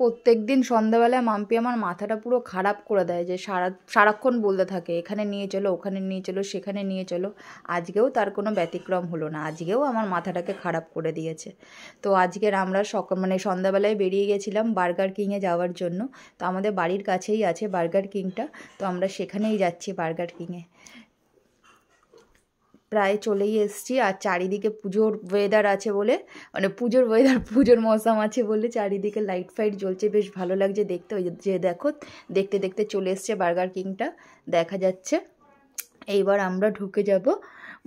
প্রত্যেক দিন সন্ধ্যাবেলায় মাম্পি আমার মাথাটা পুরো খারাপ করে দেয় যে সারা সারাক্ষণ বলতে থাকে এখানে নিয়ে চলো ওখানে নিয়ে চলো সেখানে নিয়ে চলো আজকেও তার কোনো ব্যতিক্রম হলো না আজকেও আমার মাথাটাকে খারাপ করে দিয়েছে তো আজকের আমরা সকাল মানে সন্ধ্যাবেলায় বেরিয়ে গেছিলাম বার্গার কিংয়ে যাওয়ার জন্য তো আমাদের বাড়ির কাছেই আছে বার্গার কিংটা তো আমরা সেখানেই যাচ্ছি বার্গার কিংয়ে প্রায় চলেই এসছি আর চারিদিকে পুজোর ওয়েদার আছে বলে মানে পুজোর ওয়েদার পুজোর মৌসাম আছে বলে চারিদিকে লাইট ফাইট জ্বলছে বেশ ভালো লাগছে দেখতে ওই যে দেখো দেখতে দেখতে চলে এসছে বার্গার কিংটা দেখা যাচ্ছে এইবার আমরা ঢুকে যাব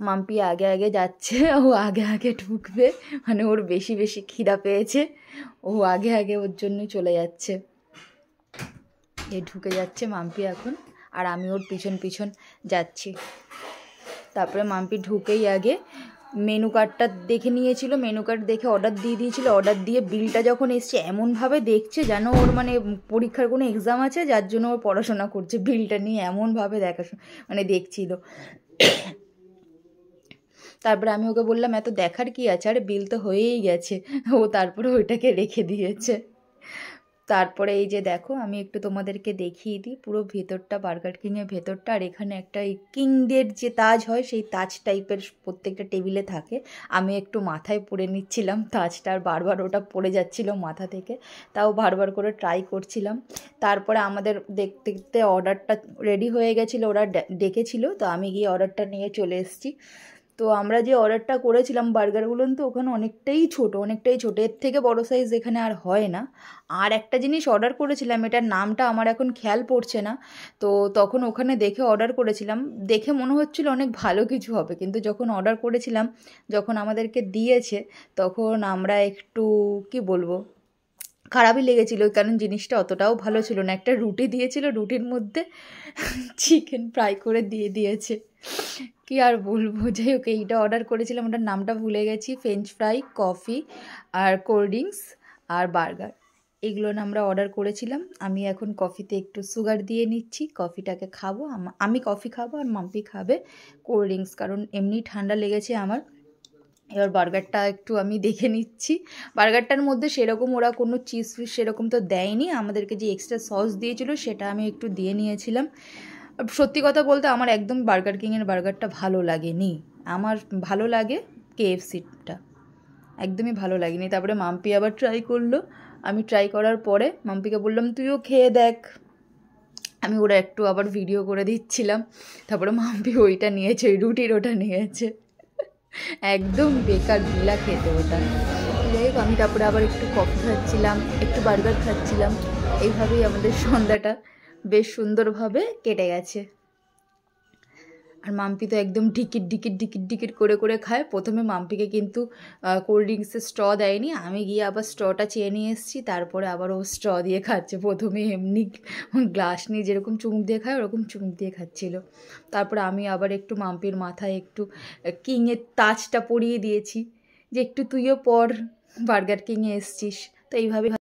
মাম্পি আগে আগে যাচ্ছে ও আগে আগে ঢুকবে মানে ওর বেশি বেশি খিদা পেয়েছে ও আগে আগে ওর জন্যই চলে যাচ্ছে এ ঢুকে যাচ্ছে মাম্পি এখন আর আমি ওর পিছন পিছন যাচ্ছি তারপরে মাম্পি ঢুকেই আগে মেনু কার্ডটা দেখে নিয়েছিল মেনু কার্ড দেখে অর্ডার দিয়ে দিয়েছিল অর্ডার দিয়ে বিলটা যখন এসছে এমনভাবে দেখছে যেন ওর মানে পরীক্ষার কোনো এক্সাম আছে যার জন্য ওর পড়াশোনা করছে বিলটা নিয়ে এমনভাবে দেখাশোনা মানে দেখছিল তারপরে আমি ওকে বললাম এত দেখার কি আছে আরে বিল তো হয়েই গেছে ও তারপরে ওইটাকে রেখে দিয়েছে তারপরে এই যে দেখো আমি একটু তোমাদেরকে দেখিয়ে দিই পুরো ভেতরটা বার্গার কিংয়ের ভেতরটা আর এখানে একটা এই কিংদের যে তাজ হয় সেই তাজ টাইপের প্রত্যেকটা টেবিলে থাকে আমি একটু মাথায় পরে নিচ্ছিলাম তাজটা আর বারবার ওটা পড়ে যাচ্ছিল মাথা থেকে তাও বারবার করে ট্রাই করছিলাম তারপরে আমাদের দেখতে দেখতে অর্ডারটা রেডি হয়ে গেছিলো ওরা ডেকেছিল তো আমি গিয়ে অর্ডারটা নিয়ে চলে এসেছি তো আমরা যে অর্ডারটা করেছিলাম বার্গারগুলো তো ওখানে অনেকটাই ছোট অনেকটাই ছোট এর থেকে বড় সাইজ এখানে আর হয় না আর একটা জিনিস অর্ডার করেছিলাম এটার নামটা আমার এখন খেয়াল পড়ছে না তো তখন ওখানে দেখে অর্ডার করেছিলাম দেখে মনে হচ্ছিল অনেক ভালো কিছু হবে কিন্তু যখন অর্ডার করেছিলাম যখন আমাদেরকে দিয়েছে তখন আমরা একটু কি বলবো খারাপই লেগেছিল কারণ জিনিসটা অতটাও ভালো ছিল না একটা রুটি দিয়েছিল রুটির মধ্যে চিকেন ফ্রাই করে দিয়ে দিয়েছে কি আর বলবো যাই হোক এইটা অর্ডার করেছিলাম ওটার নামটা ভুলে গেছি ফ্রেঞ্চ ফ্রাই কফি আর কোল্ড ড্রিঙ্কস আর বার্গার এগুলো আমরা অর্ডার করেছিলাম আমি এখন কফিতে একটু সুগার দিয়ে নিচ্ছি কফিটাকে খাবো আমি কফি খাবো আর মাম্পি খাবে কোল্ড ড্রিঙ্কস কারণ এমনি ঠান্ডা লেগেছে আমার এবার বার্গারটা একটু আমি দেখে নিচ্ছি বার্গারটার মধ্যে সেরকম ওরা কোনো চিজ ফিস সেরকম তো দেয়নি আমাদেরকে যে এক্সট্রা সস দিয়েছিল সেটা আমি একটু দিয়ে নিয়েছিলাম সত্যি কথা বলতে আমার একদম বার্গার কিংয়ের বার্গারটা ভালো লাগেনি আমার ভালো লাগে কেএফসিটা একদমই ভালো লাগেনি তারপরে মাম্পি আবার ট্রাই করলো আমি ট্রাই করার পরে মাম্পিকে বললাম তুইও খেয়ে দেখ আমি ওরা একটু আবার ভিডিও করে দিচ্ছিলাম তারপরে মাম্পি ওইটা নিয়েছে ওই রুটির ওটা নিয়েছে একদম বেকার বিলা খেতে ওটা যাই হোক আমি তারপরে আবার একটু কফি খাচ্ছিলাম একটু বার্গার খাচ্ছিলাম এইভাবেই আমাদের সন্ধ্যাটা বেশ সুন্দরভাবে কেটে গেছে আর মাম্পি তো একদম ঢিকিট ঢিকিট ঢিকিট ঢিকিট করে করে খায় প্রথমে মাম্পিকে কিন্তু কোল্ড ড্রিঙ্কসের স্ট্র দেয়নি আমি গিয়ে আবার স্ট্রটা চেয়ে নিয়ে এসেছি তারপরে আবার ও স্ট্র দিয়ে খাচ্ছে প্রথমে এমনি গ্লাস নিয়ে যেরকম চুমুক দিয়ে খায় ওরকম চুমুক দিয়ে খাচ্ছিল তারপরে আমি আবার একটু মাম্পির মাথায় একটু কিংয়ের তাজটা পরিয়ে দিয়েছি যে একটু তুইও পর বার্গার কিংয়ে এসছিস তো এইভাবে